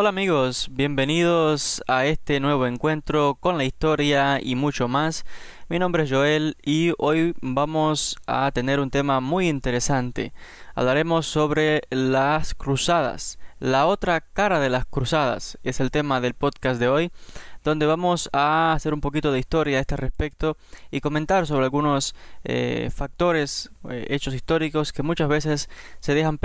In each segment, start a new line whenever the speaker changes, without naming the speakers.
Hola amigos, bienvenidos a este nuevo encuentro con la historia y mucho más. Mi nombre es Joel y hoy vamos a tener un tema muy interesante. Hablaremos sobre las cruzadas. La otra cara de las cruzadas es el tema del podcast de hoy donde vamos a hacer un poquito de historia a este respecto y comentar sobre algunos eh, factores, eh, hechos históricos que muchas veces se dejan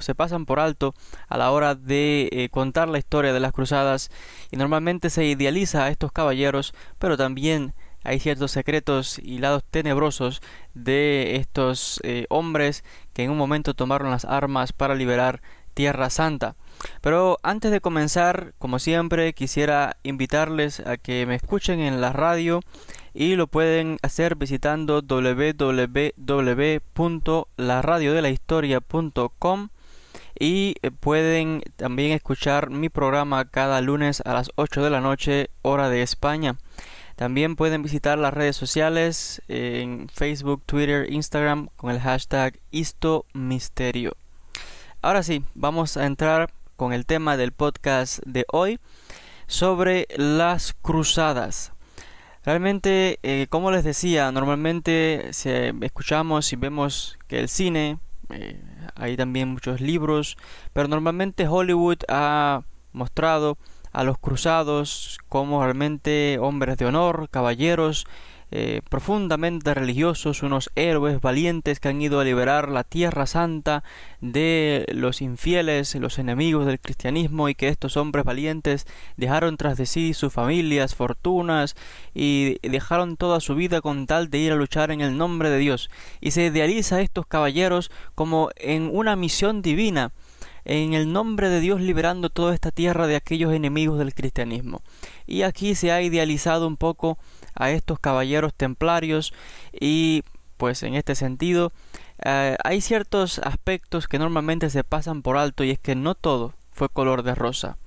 se pasan por alto a la hora de eh, contar la historia de las cruzadas y normalmente se idealiza a estos caballeros, pero también hay ciertos secretos y lados tenebrosos de estos hombres que en un momento tomaron las armas para liberar Tierra Santa. Pero antes de comenzar, como siempre, quisiera invitarles a que me escuchen en la radio y lo pueden hacer visitando www.laradiodelahistoria.com y eh, pueden también escuchar mi programa cada lunes a las 8 de la noche hora de España. También pueden visitar las redes sociales eh, en Facebook, Twitter, Instagram con el hashtag HistoMisterio. Ahora sí, vamos a entrar con el tema del podcast de hoy sobre las cruzadas. Realmente, eh, como les decía, normalmente se escuchamos y vemos que el cine, eh, hay también muchos libros, pero normalmente Hollywood ha mostrado a los cruzados como realmente hombres de honor, caballeros, eh, profundamente religiosos, unos héroes valientes que han ido a liberar la tierra santa de los infieles, los enemigos del cristianismo y que estos hombres valientes dejaron tras de sí sus familias, fortunas y dejaron toda su vida con tal de ir a luchar en el nombre de Dios. Y se idealiza a estos caballeros como en una misión divina en el nombre de Dios liberando toda esta tierra de aquellos enemigos del cristianismo. Y aquí se ha idealizado un poco a estos caballeros templarios y pues en este sentido eh, hay ciertos aspectos que normalmente se pasan por alto y es que no todo fue color de rosa.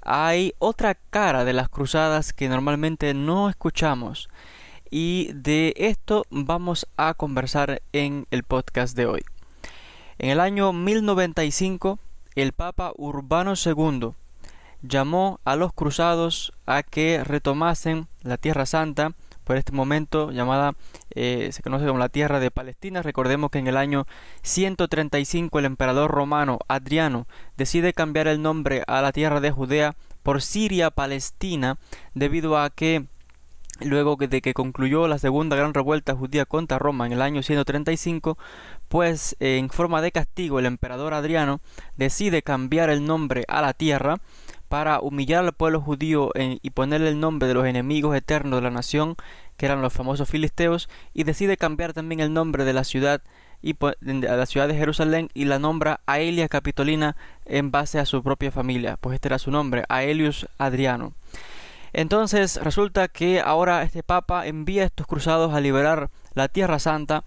Hay otra cara de las cruzadas que normalmente no escuchamos y de esto vamos a conversar en el podcast de hoy. En el año 1095 el Papa Urbano II llamó a los cruzados a que retomasen la Tierra Santa, por este momento llamada, eh, se conoce como la Tierra de Palestina. Recordemos que en el año 135 el emperador romano Adriano decide cambiar el nombre a la Tierra de Judea por Siria Palestina debido a que Luego de que concluyó la segunda gran revuelta judía contra Roma en el año 135, pues en forma de castigo el emperador Adriano decide cambiar el nombre a la tierra para humillar al pueblo judío y ponerle el nombre de los enemigos eternos de la nación, que eran los famosos filisteos, y decide cambiar también el nombre de la ciudad y la ciudad de Jerusalén y la nombra Aelia Capitolina en base a su propia familia, pues este era su nombre, Aelius Adriano. Entonces resulta que ahora este papa envía a estos cruzados a liberar la Tierra Santa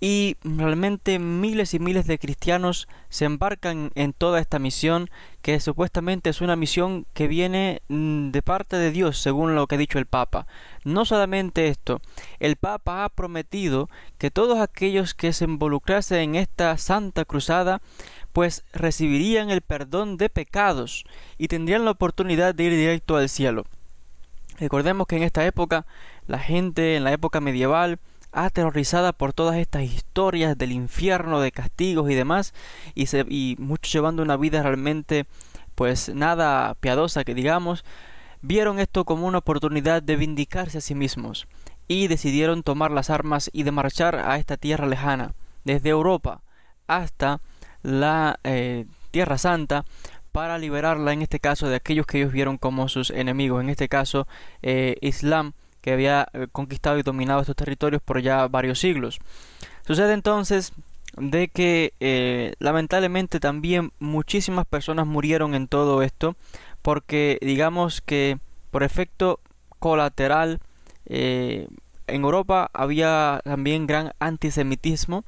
y realmente miles y miles de cristianos se embarcan en toda esta misión que supuestamente es una misión que viene mm, de parte de Dios según lo que ha dicho el Papa. No solamente esto, el Papa ha prometido que todos aquellos que se involucrasen en esta santa cruzada pues recibirían el perdón de pecados y tendrían la oportunidad de ir directo al cielo. Recordemos que en esta época la gente, en la época medieval, aterrorizada por todas estas historias del infierno, de castigos y demás, y, se, y muchos llevando una vida realmente pues nada piadosa que digamos, vieron esto como una oportunidad de vindicarse a sí mismos y decidieron tomar las armas y de marchar a esta tierra lejana, desde Europa hasta la eh, Tierra Santa, para liberarla, en este caso, de aquellos que ellos vieron como sus enemigos, en este caso, eh, Islam, que había eh, conquistado y dominado estos territorios por ya varios siglos. Sucede entonces de que eh, lamentablemente también muchísimas personas murieron en todo esto porque digamos que por efecto colateral en Europa había también gran antisemitismo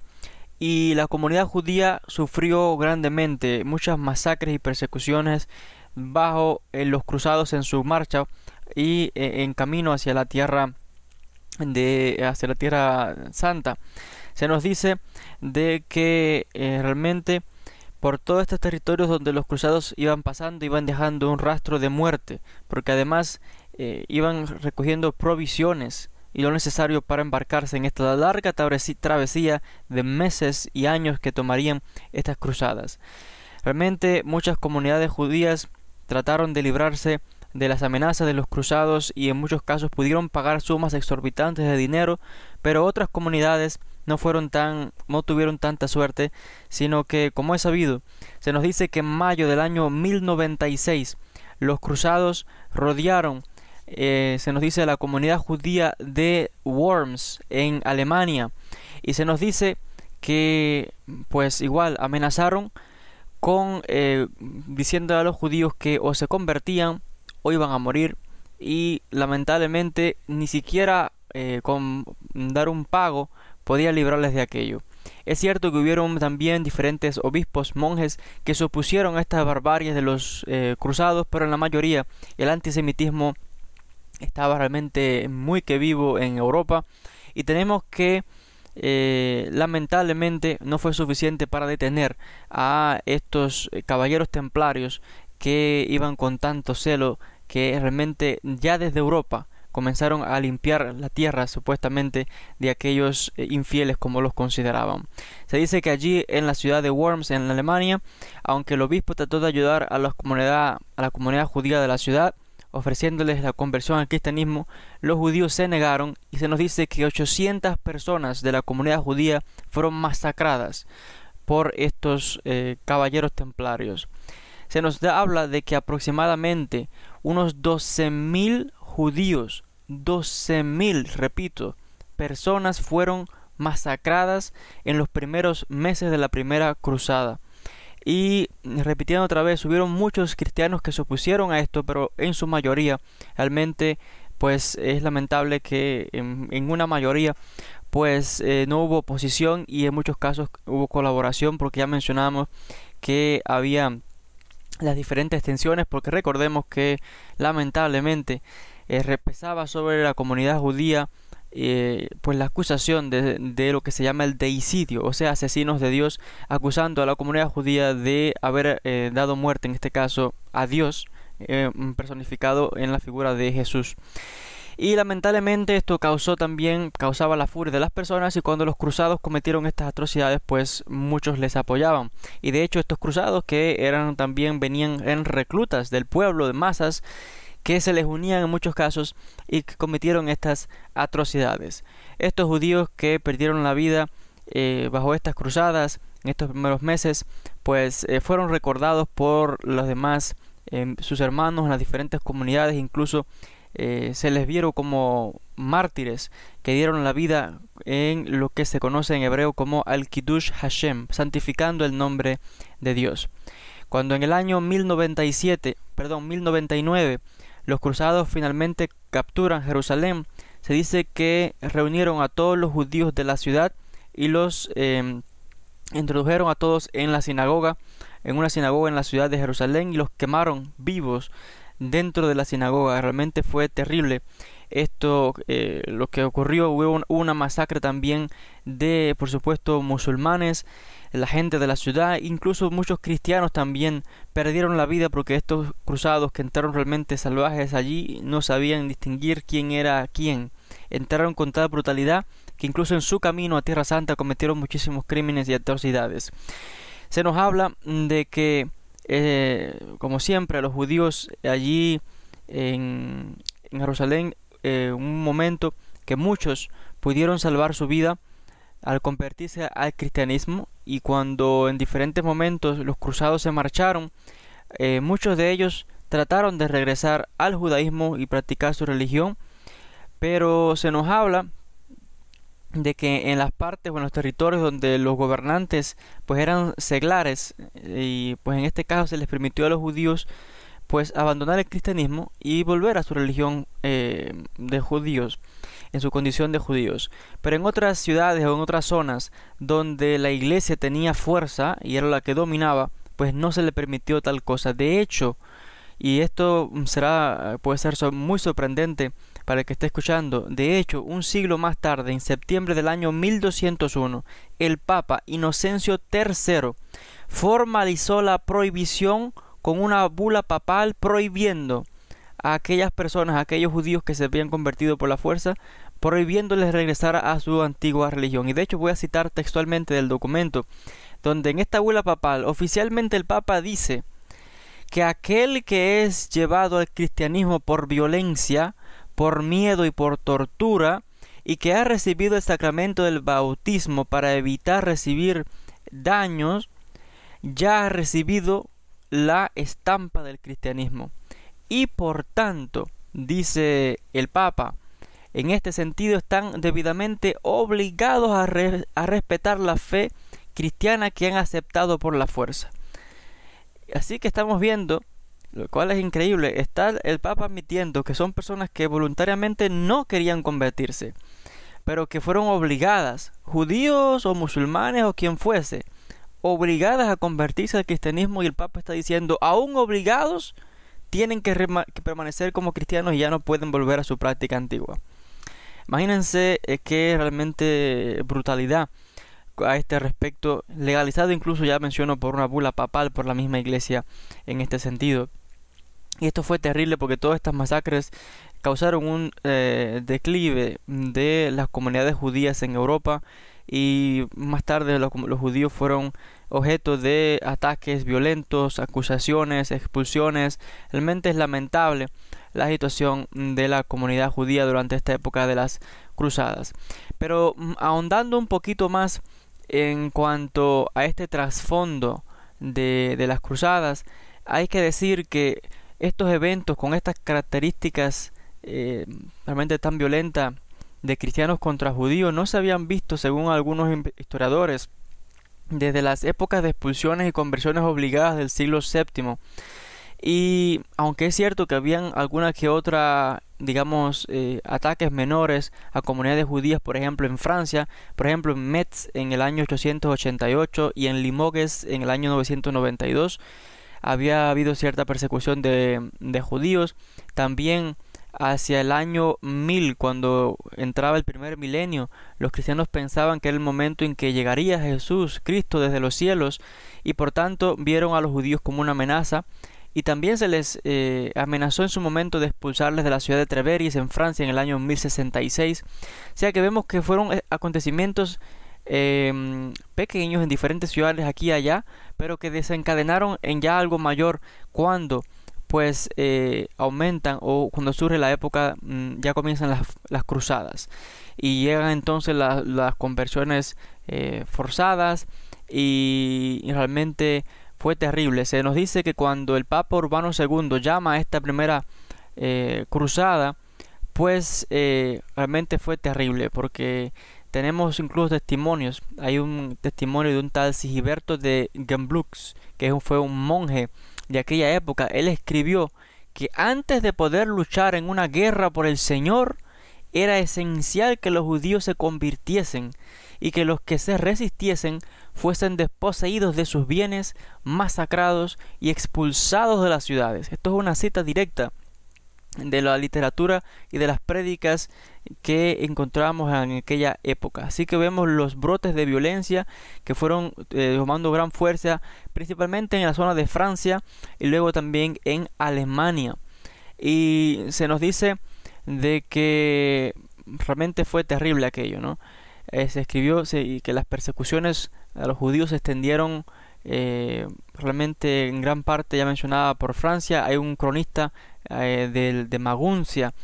y la comunidad judía sufrió grandemente muchas masacres y persecuciones bajo eh, los cruzados en su marcha y eh, en camino hacia la tierra de hacia la tierra santa se nos dice de que eh, realmente por todos estos territorios donde los cruzados iban pasando iban dejando un rastro de muerte porque además iban recogiendo provisiones y lo necesario para embarcarse en esta larga travesía de meses y años que tomarían estas cruzadas. Realmente muchas comunidades judías trataron de librarse de las amenazas de los cruzados y en muchos casos pudieron pagar sumas exorbitantes de dinero, pero otras comunidades no fueron tan no tuvieron tanta suerte, sino que como es sabido, se nos dice que en mayo del año 1096 los cruzados rodearon eh, se nos dice la comunidad judía de Worms en Alemania y se nos dice que pues igual amenazaron con eh, diciendo a los judíos que o se convertían o iban a morir y lamentablemente ni siquiera eh, con dar un pago podía librarles de aquello. Es cierto que hubieron también diferentes obispos, monjes, que se opusieron a estas barbarias de los cruzados, pero en la mayoría el antisemitismo estaba realmente muy que vivo en Europa y tenemos que eh, lamentablemente no fue suficiente para detener a estos eh, caballeros templarios que iban con tanto celo que realmente ya desde Europa comenzaron a limpiar la tierra supuestamente de aquellos eh, infieles como los consideraban. Se dice que allí en la ciudad de Worms en Alemania, aunque el obispo trató de ayudar a la comunidad, a la comunidad judía de la ciudad, ofreciéndoles la conversión al cristianismo, los judíos se negaron y se nos dice que 800 personas de la comunidad judía fueron masacradas por estos eh, caballeros templarios. Se nos habla de que aproximadamente unos 12.000 judíos, 12.000, repito, personas fueron masacradas en los primeros meses de la primera cruzada. Y repitiendo otra vez, hubieron muchos cristianos que se opusieron a esto, pero en su mayoría, realmente, pues es lamentable que en, una mayoría, pues eh, no hubo oposición y en muchos casos hubo colaboración, porque ya mencionamos que había las diferentes tensiones, porque recordemos que lamentablemente eh, repesaba sobre la comunidad judía eh, pues la acusación de, lo que se llama el deicidio, o sea, asesinos de Dios, acusando a la comunidad judía de haber eh, dado muerte, en este caso, a Dios, eh, personificado en la figura de Jesús. Y lamentablemente esto causó también, causaba la furia de las personas y cuando los cruzados cometieron estas atrocidades, pues muchos les apoyaban. Y de hecho estos cruzados que eran también, venían en reclutas del pueblo, de masas, que se les unían en muchos casos y que cometieron estas atrocidades. Estos judíos que perdieron la vida eh, bajo estas cruzadas en estos primeros meses, pues eh, fueron recordados por los demás, eh, sus hermanos en las diferentes comunidades, incluso se les vieron como mártires que dieron la vida en lo que se conoce en hebreo como Al-Kiddush Hashem, santificando el nombre de Dios. Cuando en el año 1097, perdón, 1099, los cruzados finalmente capturan Jerusalén. Se dice que reunieron a todos los judíos de la ciudad y los em, introdujeron a todos en la sinagoga, en una sinagoga en la ciudad de Jerusalén y los quemaron vivos dentro de la sinagoga. Realmente fue terrible esto, eh, lo que ocurrió, hubo una masacre también de, por supuesto, musulmanes, la gente de la ciudad, incluso muchos cristianos también perdieron la vida porque estos cruzados que entraron realmente salvajes allí no sabían distinguir quién era quién. Entraron con tal brutalidad que incluso en su camino a Tierra Santa cometieron muchísimos crímenes y atrocidades. Se nos habla de que, eh, como siempre, los judíos allí en, en Jerusalén eh, un momento que muchos pudieron salvar su vida al convertirse al cristianismo y cuando en diferentes momentos los cruzados se marcharon, eh, muchos de ellos trataron de regresar al judaísmo y practicar su religión, pero se nos habla de que en las partes o en los territorios donde los gobernantes pues eran seglares eh, y pues en este caso se les permitió a los judíos pues abandonar el cristianismo y volver a su religión eh, de judíos, en su condición de judíos. Pero en otras ciudades o en otras zonas donde la iglesia tenía fuerza y era la que dominaba, pues no se le permitió tal cosa. De hecho, y esto será puede ser muy sorprendente para el que esté escuchando. De hecho, un siglo más tarde, en septiembre del año 1201, el Papa Inocencio III formalizó la prohibición con una bula papal prohibiendo a aquellas personas, a aquellos judíos que se habían convertido por la fuerza, prohibiéndoles regresar a su antigua religión. Y de hecho voy a citar textualmente del documento, donde en esta bula papal oficialmente el Papa dice que aquel que es llevado al cristianismo por violencia, por miedo y por tortura, y que ha recibido el sacramento del bautismo para evitar recibir daños, ya ha recibido la estampa del cristianismo. Y por tanto, dice el Papa, en este sentido están debidamente obligados a, respetar la fe cristiana que han aceptado por la fuerza. Así que estamos viendo, lo cual es increíble, está el Papa admitiendo que son personas que voluntariamente no querían convertirse, pero que fueron obligadas, judíos o musulmanes o quien fuese, obligadas a convertirse al cristianismo y el Papa está diciendo, aún obligados, tienen que, permanecer como cristianos y ya no pueden volver a su práctica antigua. Imagínense que eh, qué realmente brutalidad a este respecto, legalizado incluso ya menciono por una bula papal por la misma iglesia en este sentido. Y esto fue terrible porque todas estas masacres causaron un eh, declive de las comunidades judías en Europa y más tarde los, judíos fueron objeto de ataques violentos, acusaciones, expulsiones. Realmente es lamentable la situación de la comunidad judía durante esta época de las cruzadas. Pero mm, ahondando un poquito más en cuanto a este trasfondo de, de las cruzadas, hay que decir que estos eventos con estas características eh, realmente tan violentas de cristianos contra judíos no se habían visto, según algunos historiadores, desde las épocas de expulsiones y conversiones obligadas del siglo VII. Y aunque es cierto que habían alguna que otra, digamos, eh, ataques menores a comunidades judías, por ejemplo en Francia, por ejemplo en Metz en el año 888 y en Limoges en el año 992, había habido cierta persecución de, de judíos. También hacia el año 1000, cuando entraba el primer milenio, los cristianos pensaban que era el momento en que llegaría Jesús, Cristo, desde los cielos, y por tanto vieron a los judíos como una amenaza, y también se les eh, amenazó en su momento de expulsarles de la ciudad de Treveris en Francia en el año 1066. O sea que vemos que fueron eh, acontecimientos eh, pequeños en diferentes ciudades aquí y allá, pero que desencadenaron en ya algo mayor cuando pues eh, aumentan o cuando surge la época mm, ya comienzan las, las cruzadas y llegan entonces las conversiones eh, forzadas y, realmente fue terrible. Se nos dice que cuando el Papa Urbano II llama a esta primera eh, cruzada, pues realmente fue terrible porque tenemos incluso testimonios. Hay un testimonio de un tal Sigiberto de Gemblux, que fue un monje de aquella época, él escribió que antes de poder luchar en una guerra por el Señor, era esencial que los judíos se convirtiesen y que los que se resistiesen fuesen desposeídos de sus bienes, masacrados y expulsados de las ciudades. Esto es una cita directa de la literatura y de las prédicas que encontrábamos en aquella época. Así que vemos los brotes de violencia que fueron eh, tomando gran fuerza, principalmente en la zona de Francia y luego también en Alemania. Y se nos dice de que realmente fue terrible aquello, ¿no? Eh, se escribió y que las persecuciones a los judíos se extendieron eh, realmente en gran parte, ya mencionada por Francia. Hay un cronista eh, de, Maguncia,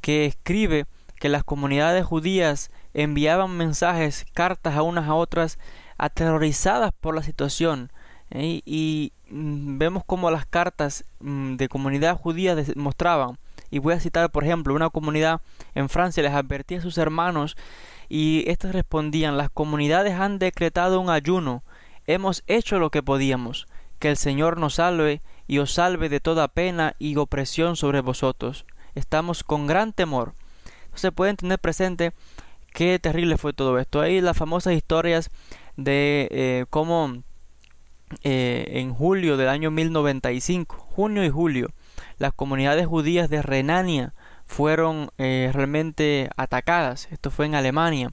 que escribe que las comunidades judías enviaban mensajes, cartas a unas a otras, aterrorizadas por la situación. ¿eh? Y mm, vemos como las cartas mm, de comunidad judías mostraban, y voy a citar por ejemplo, una comunidad en Francia les advertía a sus hermanos y estos respondían, las comunidades han decretado un ayuno, hemos hecho lo que podíamos, que el Señor nos salve y os salve de toda pena y opresión sobre vosotros. Estamos con gran temor. se pueden tener presente qué terrible fue todo esto. Hay las famosas historias de eh, cómo eh, en julio del año 1095, junio y julio, las comunidades judías de Renania fueron eh, realmente atacadas. Esto fue en Alemania.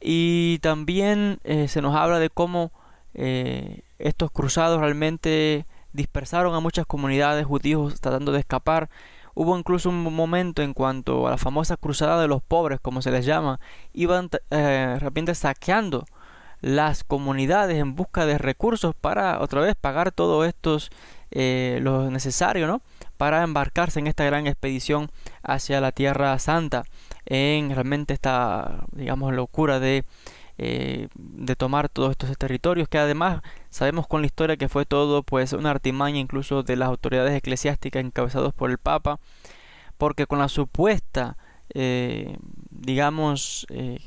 Y también se nos habla de cómo estos cruzados realmente dispersaron a muchas comunidades judíos tratando de escapar. Hubo incluso un momento en cuanto a la famosa cruzada de los pobres, como se les llama, iban eh, de repente saqueando las comunidades en busca de recursos para otra vez pagar todos estos eh, lo necesario ¿no? para embarcarse en esta gran expedición hacia la Tierra Santa en realmente esta digamos locura de eh, de tomar todos estos territorios que además sabemos con la historia que fue todo pues una artimaña incluso de las autoridades eclesiásticas encabezados por el Papa porque con la supuesta eh, digamos eh,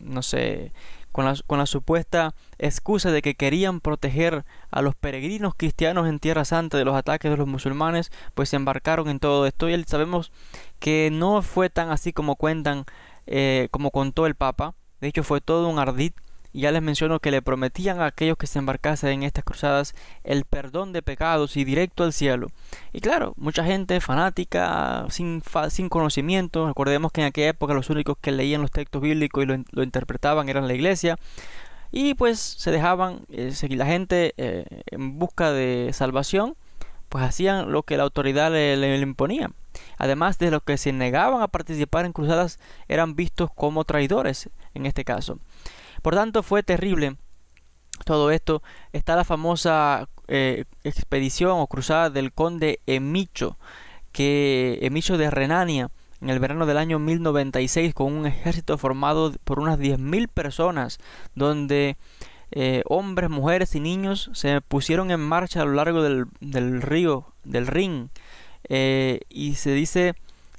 no sé con la, con la, supuesta excusa de que querían proteger a los peregrinos cristianos en Tierra Santa de los ataques de los musulmanes, pues se embarcaron en todo esto y sabemos que no fue tan así como cuentan, como contó el Papa, de hecho fue todo un ardid y ya les menciono que le prometían a aquellos que se embarcasen en estas cruzadas el perdón de pecados y directo al cielo. Y claro, mucha gente fanática, sin, sin conocimiento, recordemos que en aquella época los únicos que leían los textos bíblicos y lo, interpretaban eran la iglesia, y pues se dejaban eh, seguir la gente eh, en busca de salvación pues hacían lo que la autoridad le, imponía. Además de los que se negaban a participar en cruzadas eran vistos como traidores en este caso. Por tanto fue terrible todo esto. Está la famosa eh, expedición o cruzada del conde Emicho, que Emicho de Renania, en el verano del año 1096 con un ejército formado por unas 10.000 personas, donde eh, hombres, mujeres y niños se pusieron en marcha a lo largo del, río, del Rin, eh, y se dice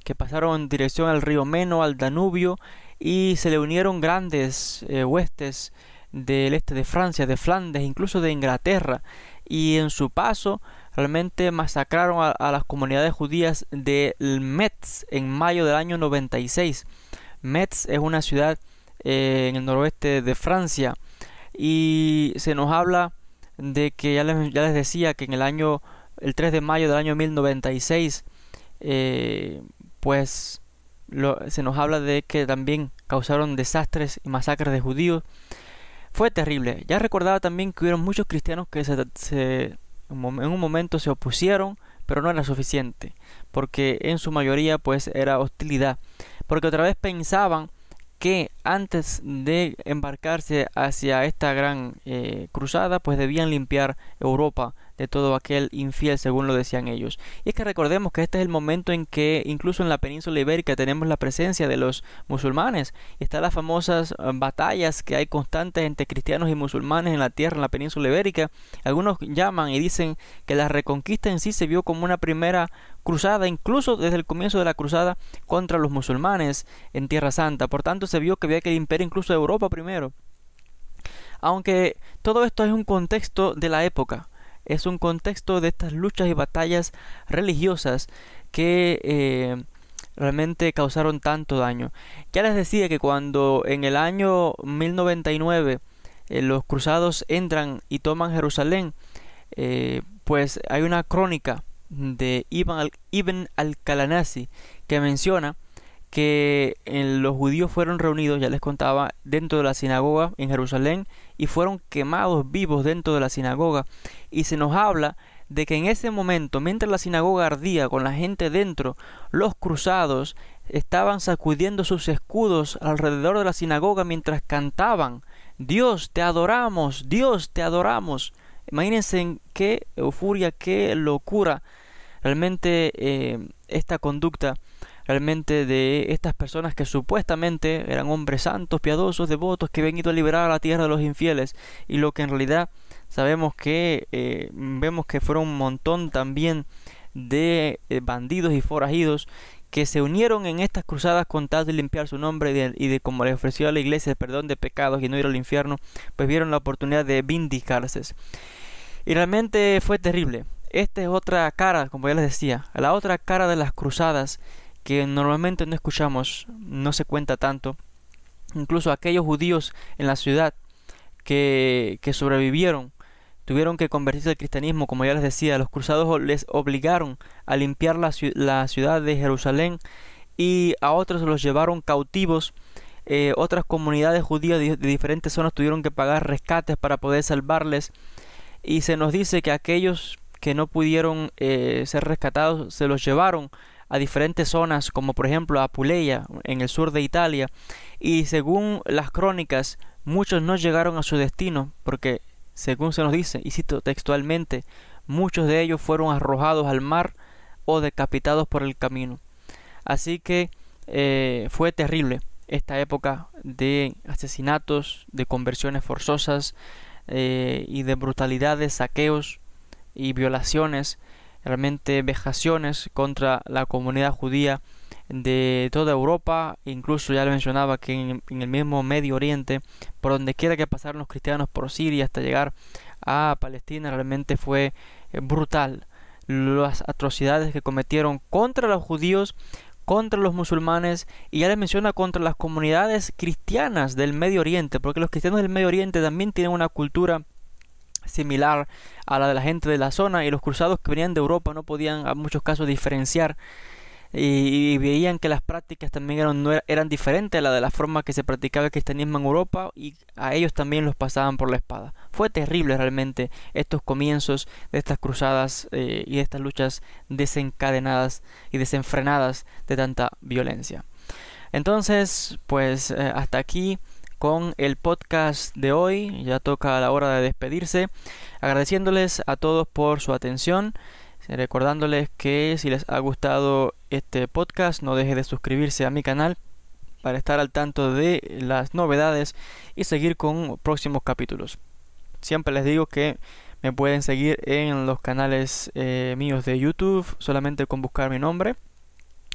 que pasaron en dirección al río Meno, al Danubio, y se le unieron grandes eh, huestes del este de Francia, de Flandes, incluso de Inglaterra, y en su paso realmente masacraron a, las comunidades judías del Metz en mayo del año 96. Metz es una ciudad en el noroeste de Francia y se nos habla de que ya les, decía que en el año, el 3 de mayo del año 1096, seis eh, pues se nos habla de que también causaron desastres y masacres de judíos. Fue terrible. Ya recordaba también que hubieron muchos cristianos que en un momento se opusieron, pero no era suficiente, porque en su mayoría pues era hostilidad, porque otra vez pensaban que antes de embarcarse hacia esta gran eh, cruzada pues debían limpiar Europa de todo aquel infiel, según lo decían ellos. Y es que recordemos que este es el momento en que incluso en la península ibérica tenemos la presencia de los musulmanes. Y están las famosas eh, batallas que hay constantes entre cristianos y musulmanes en la tierra, en la península ibérica. Algunos llaman y dicen que la reconquista en sí se vio como una primera cruzada, incluso desde el comienzo de la cruzada contra los musulmanes en Tierra Santa. Por tanto, se vio que había que limpiar incluso Europa primero. Aunque todo esto es un contexto de la época es un contexto de estas luchas y batallas religiosas que eh, realmente causaron tanto daño. Ya les decía que cuando en el año 1099 eh, los cruzados entran y toman Jerusalén, eh, pues hay una crónica de Ibn al-Kalanasi que menciona que los judíos fueron reunidos, ya les contaba, dentro de la sinagoga en Jerusalén y fueron quemados vivos dentro de la sinagoga. Y se nos habla de que en ese momento, mientras la sinagoga ardía con la gente dentro, los cruzados estaban sacudiendo sus escudos alrededor de la sinagoga mientras cantaban, Dios te adoramos, Dios te adoramos. Imagínense en qué euforia, qué locura realmente eh, esta conducta realmente de estas personas que supuestamente eran hombres santos, piadosos, devotos, que habían ido a liberar a la tierra de los infieles y lo que en realidad sabemos que eh, vemos que fueron un montón también de eh, bandidos y forajidos que se unieron en estas cruzadas con tal de limpiar su nombre y de, como les ofreció a la iglesia el perdón de pecados y no ir al infierno, pues vieron la oportunidad de vindicarse. Y realmente fue terrible. Esta es otra cara, como ya les decía, la otra cara de las cruzadas que normalmente no escuchamos, no se cuenta tanto. Incluso aquellos judíos en la ciudad que, que sobrevivieron tuvieron que convertirse al cristianismo, como ya les decía, los cruzados les obligaron a limpiar la, ciudad de Jerusalén y a otros los llevaron cautivos. Eh, otras comunidades judías de, diferentes zonas tuvieron que pagar rescates para poder salvarles. Y se nos dice que aquellos que no pudieron eh, ser rescatados se los llevaron a diferentes zonas, como por ejemplo a en el sur de Italia, y según las crónicas, muchos no llegaron a su destino, porque según se nos dice, y cito textualmente, muchos de ellos fueron arrojados al mar o decapitados por el camino. Así que eh, fue terrible esta época de asesinatos, de conversiones forzosas eh, y de brutalidades, saqueos y violaciones realmente vejaciones contra la comunidad judía de toda Europa, incluso ya le mencionaba que en, el mismo Medio Oriente, por donde quiera que pasaron los cristianos por Siria hasta llegar a Palestina, realmente fue eh, brutal las atrocidades que cometieron contra los judíos, contra los musulmanes y ya les menciona contra las comunidades cristianas del Medio Oriente, porque los cristianos del Medio Oriente también tienen una cultura similar a la de la gente de la zona y los cruzados que venían de Europa no podían en muchos casos diferenciar y, veían que las prácticas también eran, diferentes a la de la forma que se practicaba el cristianismo en Europa y a ellos también los pasaban por la espada. Fue terrible realmente estos comienzos de estas cruzadas eh, y estas luchas desencadenadas y desenfrenadas de tanta violencia. Entonces, pues eh, hasta aquí con el podcast de hoy. Ya toca la hora de despedirse. Agradeciéndoles a todos por su atención. Recordándoles que si les ha gustado este podcast, no deje de suscribirse a mi canal para estar al tanto de las novedades y seguir con próximos capítulos. Siempre les digo que me pueden seguir en los canales eh, míos de YouTube solamente con buscar mi nombre.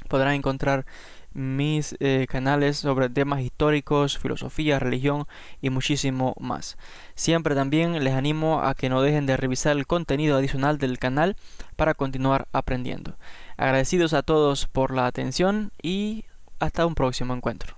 Podrán encontrar mis eh, canales sobre temas históricos, filosofía, religión y muchísimo más. Siempre también les animo a que no dejen de revisar el contenido adicional del canal para continuar aprendiendo. Agradecidos a todos por la atención y hasta un próximo encuentro.